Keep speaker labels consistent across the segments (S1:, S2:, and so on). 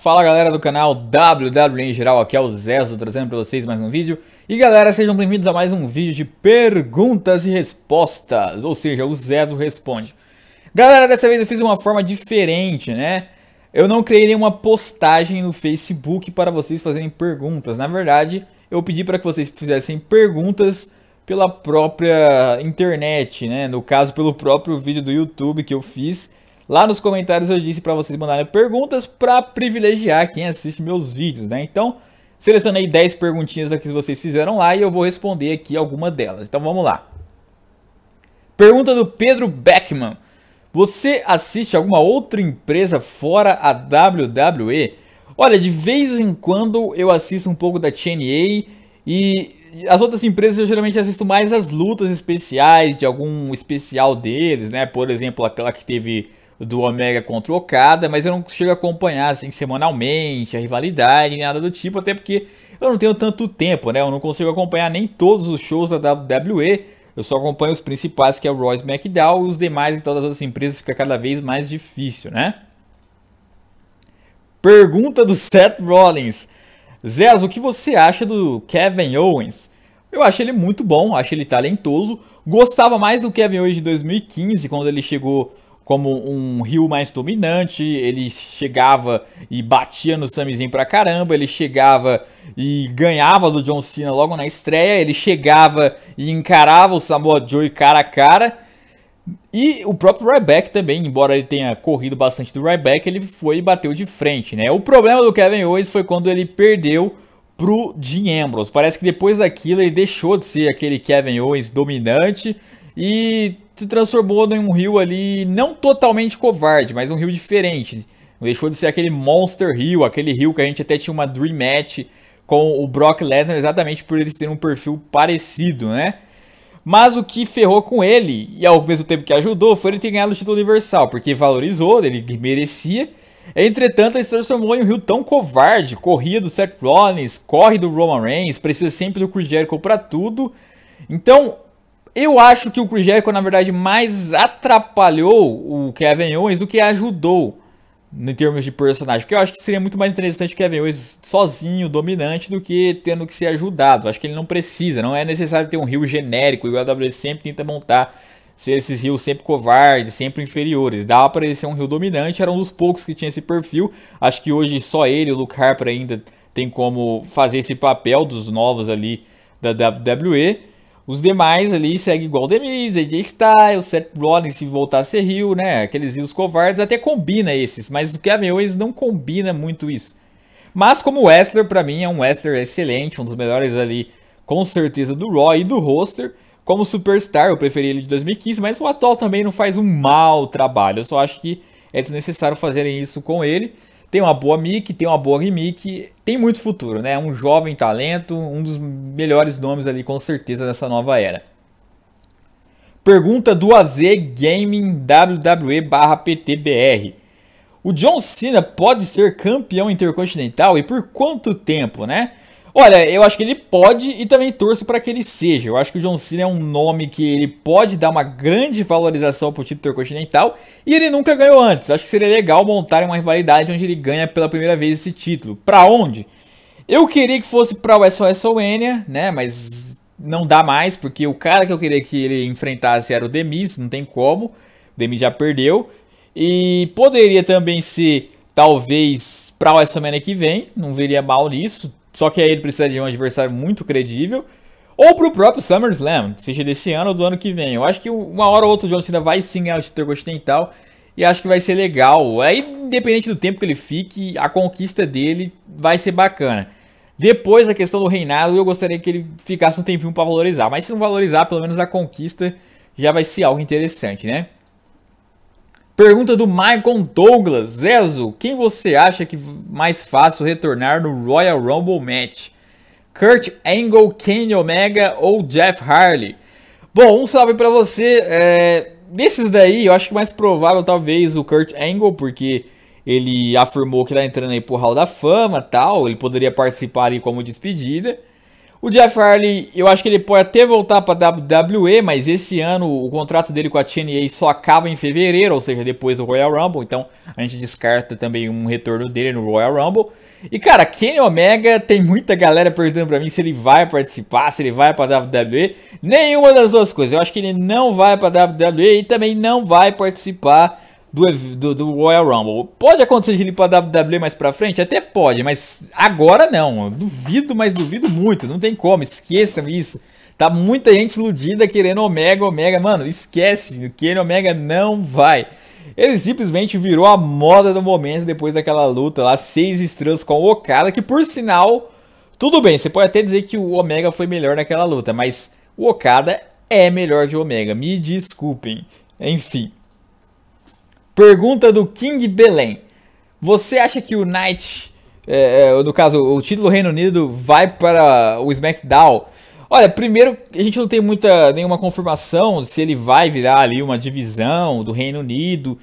S1: Fala galera do canal WW em geral, aqui é o Zezo trazendo para vocês mais um vídeo. E galera, sejam bem-vindos a mais um vídeo de perguntas e respostas, ou seja, o Zezo responde. Galera, dessa vez eu fiz uma forma diferente, né? Eu não criei nenhuma postagem no Facebook para vocês fazerem perguntas. Na verdade, eu pedi para que vocês fizessem perguntas pela própria internet, né? No caso, pelo próprio vídeo do YouTube que eu fiz Lá nos comentários eu disse para vocês mandarem perguntas para privilegiar quem assiste meus vídeos, né? Então, selecionei 10 perguntinhas aqui que vocês fizeram lá e eu vou responder aqui alguma delas. Então vamos lá. Pergunta do Pedro Beckman. Você assiste alguma outra empresa fora a WWE? Olha, de vez em quando eu assisto um pouco da TNA e as outras empresas eu geralmente assisto mais as lutas especiais de algum especial deles, né? Por exemplo, aquela que teve do Omega contra o Okada, mas eu não chego a acompanhar assim, semanalmente a rivalidade, nem nada do tipo, até porque eu não tenho tanto tempo, né? Eu não consigo acompanhar nem todos os shows da WWE, eu só acompanho os principais, que é o Royce McDowell, e os demais todas então, as outras empresas fica cada vez mais difícil, né? Pergunta do Seth Rollins. Zez, o que você acha do Kevin Owens? Eu acho ele muito bom, acho ele talentoso. Gostava mais do Kevin Owens de 2015, quando ele chegou como um rio mais dominante, ele chegava e batia no Samizinho pra caramba, ele chegava e ganhava do John Cena logo na estreia, ele chegava e encarava o Samoa Joe cara a cara. E o próprio Ryback também, embora ele tenha corrido bastante do Ryback, ele foi e bateu de frente, né? O problema do Kevin Owens foi quando ele perdeu pro Dean Ambrose. Parece que depois daquilo ele deixou de ser aquele Kevin Owens dominante e se transformou em um rio ali não totalmente covarde, mas um rio diferente. Deixou de ser aquele Monster Rio, aquele rio que a gente até tinha uma Dream Match com o Brock Lesnar, exatamente por eles terem um perfil parecido, né? Mas o que ferrou com ele, e ao mesmo tempo que ajudou, foi ele ter ganhado o título universal, porque valorizou, ele merecia. Entretanto, ele se transformou em um rio tão covarde, corria do Seth Rollins, corre do Roman Reigns, precisa sempre do Chris Jericho pra tudo. Então, eu acho que o Chris Jericho, na verdade, mais atrapalhou o Kevin Owens do que ajudou em termos de personagem. Porque eu acho que seria muito mais interessante o Kevin Owens sozinho, dominante, do que tendo que ser ajudado. Acho que ele não precisa, não é necessário ter um rio genérico, e o WWE sempre tenta montar ser esses rios sempre covardes, sempre inferiores. Dava para ele ser um rio dominante, era um dos poucos que tinha esse perfil. Acho que hoje só ele, o Luke Harper, ainda tem como fazer esse papel dos novos ali da WWE. Os demais ali segue igual o Demis, AJ Styles, Seth Rollins se voltar a ser Rio, né? Aqueles rios covardes até combina esses, mas o Kevin Owens não combina muito isso. Mas como wrestler, para mim é um wrestler excelente, um dos melhores ali, com certeza do Raw e do roster. Como superstar, eu preferi ele de 2015, mas o atual também não faz um mau trabalho. Eu só acho que é desnecessário fazerem isso com ele tem uma boa mic, tem uma boa gimmick, tem muito futuro, né? Um jovem talento, um dos melhores nomes ali com certeza dessa nova era. Pergunta do AZ Gaming WWE/PTBR. O John Cena pode ser campeão intercontinental e por quanto tempo, né? Olha, eu acho que ele pode e também torço para que ele seja. Eu acho que o John Cena é um nome que ele pode dar uma grande valorização para o título continental e ele nunca ganhou antes. Acho que seria legal montar uma rivalidade onde ele ganha pela primeira vez esse título. Para onde? Eu queria que fosse para WrestleMania, né? Mas não dá mais porque o cara que eu queria que ele enfrentasse era o Demis, não tem como. O Demis já perdeu e poderia também ser talvez para o WrestleMania que vem, não veria mal nisso só que aí ele precisa de um adversário muito credível. Ou pro próprio SummerSlam, seja desse ano ou do ano que vem. Eu acho que uma hora ou outra o John Cena vai sim ganhar o título continental. E acho que vai ser legal. Aí, independente do tempo que ele fique, a conquista dele vai ser bacana. Depois, a questão do reinado, eu gostaria que ele ficasse um tempinho para valorizar. Mas se não valorizar, pelo menos a conquista já vai ser algo interessante, né? Pergunta do Michael Douglas. Zezo, quem você acha que mais fácil retornar no Royal Rumble match? Kurt Angle, Kenny Omega ou Jeff Harley? Bom, um salve para você. É, desses daí, eu acho que mais provável talvez o Kurt Angle, porque ele afirmou que tá entrando aí pro Hall da Fama tal. Ele poderia participar ali como despedida. O Jeff Harley, eu acho que ele pode até voltar para WWE, mas esse ano o contrato dele com a TNA só acaba em fevereiro, ou seja, depois do Royal Rumble. Então a gente descarta também um retorno dele no Royal Rumble. E cara, Kenny Omega tem muita galera perguntando para mim se ele vai participar, se ele vai para WWE. Nenhuma das duas coisas. Eu acho que ele não vai para WWE e também não vai participar do, do, do Royal Rumble. Pode acontecer de ele ir pra WWE mais pra frente? Até pode, mas agora não. Duvido, mas duvido muito. Não tem como, esqueçam isso. Tá muita gente iludida querendo Omega, Omega. Mano, esquece. O Kenny Omega não vai. Ele simplesmente virou a moda do momento depois daquela luta lá. Seis estrelas com o Okada, que por sinal... Tudo bem, você pode até dizer que o Omega foi melhor naquela luta, mas o Okada é melhor que o Omega. Me desculpem. Enfim. Pergunta do King Belém. Você acha que o Knight, é, é no caso, o título Reino Unido vai para o SmackDown? Olha, primeiro, a gente não tem muita nenhuma confirmação se ele vai virar ali uma divisão do Reino Unido.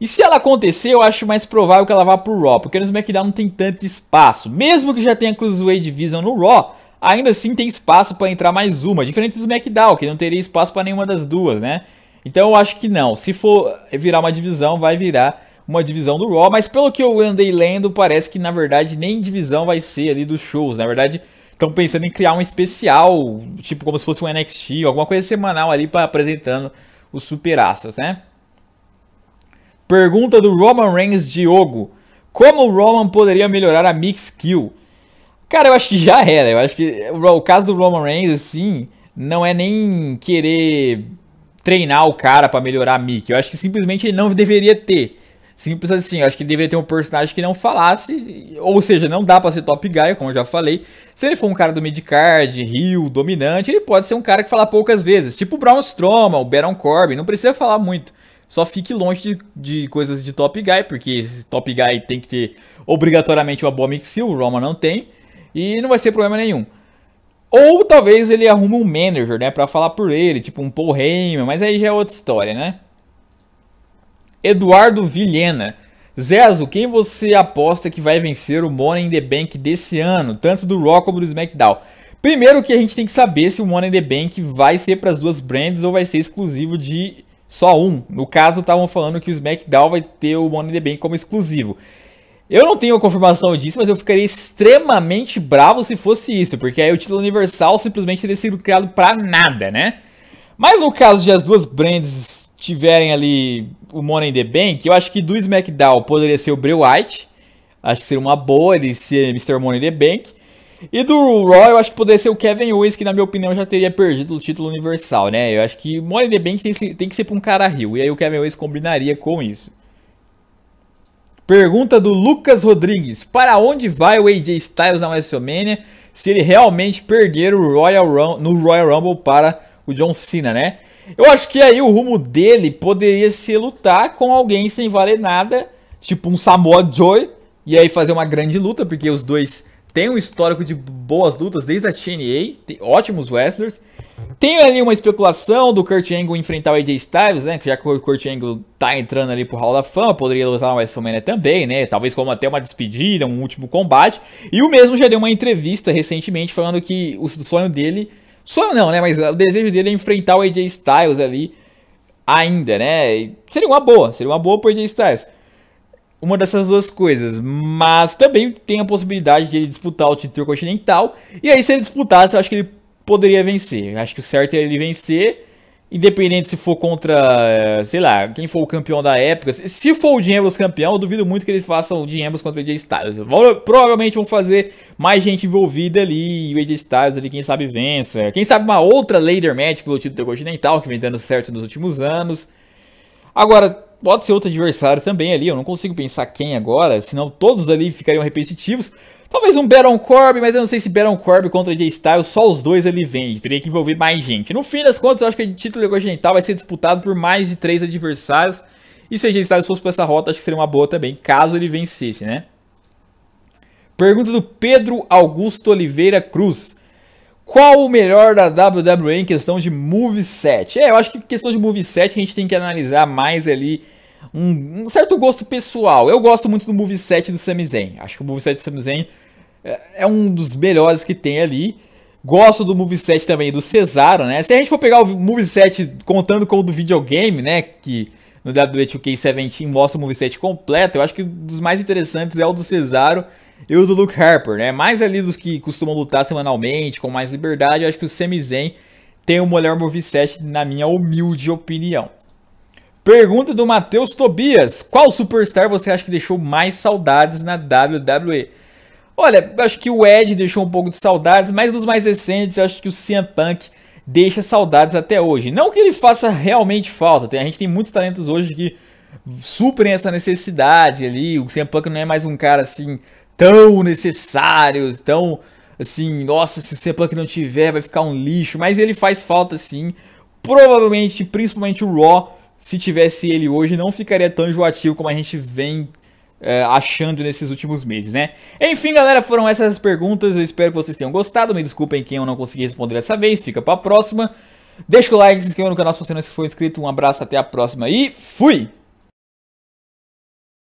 S1: E se ela acontecer, eu acho mais provável que ela vá para o Raw, porque no SmackDown não tem tanto espaço. Mesmo que já tenha Cruiserweight Division no Raw, ainda assim tem espaço para entrar mais uma, diferente do SmackDown, que não teria espaço para nenhuma das duas, né? Então eu acho que não. Se for virar uma divisão, vai virar uma divisão do Raw. Mas pelo que eu andei lendo, parece que na verdade nem divisão vai ser ali dos shows. Na verdade, estão pensando em criar um especial, tipo como se fosse um NXT, alguma coisa semanal ali para apresentando os super astros, né? Pergunta do Roman Reigns Diogo. Como o Roman poderia melhorar a mix kill? Cara, eu acho que já era. Eu acho que o caso do Roman Reigns, assim, não é nem querer treinar o cara para melhorar a Mickey. Eu acho que simplesmente ele não deveria ter. Simples assim, eu acho que ele deveria ter um personagem que não falasse, ou seja, não dá para ser top guy, como eu já falei. Se ele for um cara do midcard, rio, dominante, ele pode ser um cara que fala poucas vezes, tipo o Braun Strowman, o Baron Corbin, não precisa falar muito. Só fique longe de, de coisas de top guy, porque top guy tem que ter obrigatoriamente uma boa mix o Roman não tem, e não vai ser problema nenhum. Ou talvez ele arrume um manager, né, para falar por ele, tipo um Paul Heyman, mas aí já é outra história, né? Eduardo Vilhena. Zezo, quem você aposta que vai vencer o Money in the Bank desse ano, tanto do Raw como do SmackDown? Primeiro que a gente tem que saber se o Money in the Bank vai ser para as duas brands ou vai ser exclusivo de só um. No caso, estavam falando que o SmackDown vai ter o Money in the Bank como exclusivo. Eu não tenho confirmação disso, mas eu ficaria extremamente bravo se fosse isso, porque aí o título universal simplesmente teria sido criado pra nada, né? Mas no caso de as duas brands tiverem ali o Money in the Bank, eu acho que do SmackDown poderia ser o Bray White, acho que seria uma boa ele ser Mr. Money in the Bank, e do Raw, eu acho que poderia ser o Kevin Owens, que na minha opinião já teria perdido o título universal, né? Eu acho que Money in the Bank tem, que ser pra um cara rio, e aí o Kevin Owens combinaria com isso. Pergunta do Lucas Rodrigues: Para onde vai o AJ Styles na WrestleMania se ele realmente perder o Royal no Royal Rumble para o John Cena, né? Eu acho que aí o rumo dele poderia ser lutar com alguém sem valer nada, tipo um Samoa Joe, e aí fazer uma grande luta, porque os dois têm um histórico de boas lutas desde a TNA, ótimos wrestlers. Tem ali uma especulação do Kurt Angle enfrentar o AJ Styles, né? Já que o Kurt Angle tá entrando ali pro Hall da Fama, poderia lutar no WrestleMania também, né? Talvez como até uma despedida, um último combate. E o mesmo já deu uma entrevista recentemente falando que o sonho dele... Sonho não, né? Mas o desejo dele é enfrentar o AJ Styles ali ainda, né? E seria uma boa, seria uma boa pro AJ Styles uma dessas duas coisas, mas também tem a possibilidade de ele disputar o título continental. E aí, se ele disputasse, eu acho que ele poderia vencer. Acho que o certo é ele vencer. Independente se for contra, eh, sei lá, quem for o campeão da época. Se for o Dean campeão, eu duvido muito que eles façam o Dean contra o AJ Styles. Provavelmente vão fazer mais gente envolvida ali. E o AJ Styles ali, quem sabe, vença. Quem sabe uma outra Later Match pelo título Continental, que vem dando certo nos últimos anos. Agora, pode ser outro adversário também ali. Eu não consigo pensar quem agora, senão todos ali ficariam repetitivos. Talvez um Baron Corb, mas eu não sei se Baron Corb contra Jay Styles, só os dois ele vende. Teria que envolver mais gente. No fim das contas, eu acho que o título continental vai ser disputado por mais de três adversários. E se o Jay Styles fosse por essa rota, acho que seria uma boa também, caso ele vencesse, né? Pergunta do Pedro Augusto Oliveira Cruz. Qual o melhor da WWE em questão de moveset? É, eu acho que questão de moveset a gente tem que analisar mais ali um, um, certo gosto pessoal. Eu gosto muito do moveset do Samizen. Acho que o moveset do Samizen é, é um dos melhores que tem ali. Gosto do moveset também do Cesaro, né? Se a gente for pegar o moveset contando com o do videogame, né? Que no WWE 2K17 mostra o moveset completo, eu acho que um dos mais interessantes é o do Cesaro e o do Luke Harper, né? Mais ali dos que costumam lutar semanalmente, com mais liberdade, eu acho que o Samizen tem o melhor moveset, na minha humilde opinião. Pergunta do Matheus Tobias: Qual superstar você acha que deixou mais saudades na WWE? Olha, acho que o Ed deixou um pouco de saudades, mas dos mais recentes, acho que o CM Punk deixa saudades até hoje. Não que ele faça realmente falta, tem, a gente tem muitos talentos hoje que suprem essa necessidade ali. O CM Punk não é mais um cara assim tão necessário, tão assim, nossa, se o CM Punk não tiver vai ficar um lixo, mas ele faz falta sim. Provavelmente, principalmente o Raw se tivesse ele hoje, não ficaria tão enjoativo como a gente vem é, achando nesses últimos meses, né? Enfim, galera, foram essas as perguntas. Eu espero que vocês tenham gostado. Me desculpem quem eu não consegui responder dessa vez. Fica pra próxima. Deixa o like, se inscreva no canal se você não for inscrito. Um abraço, até a próxima e fui!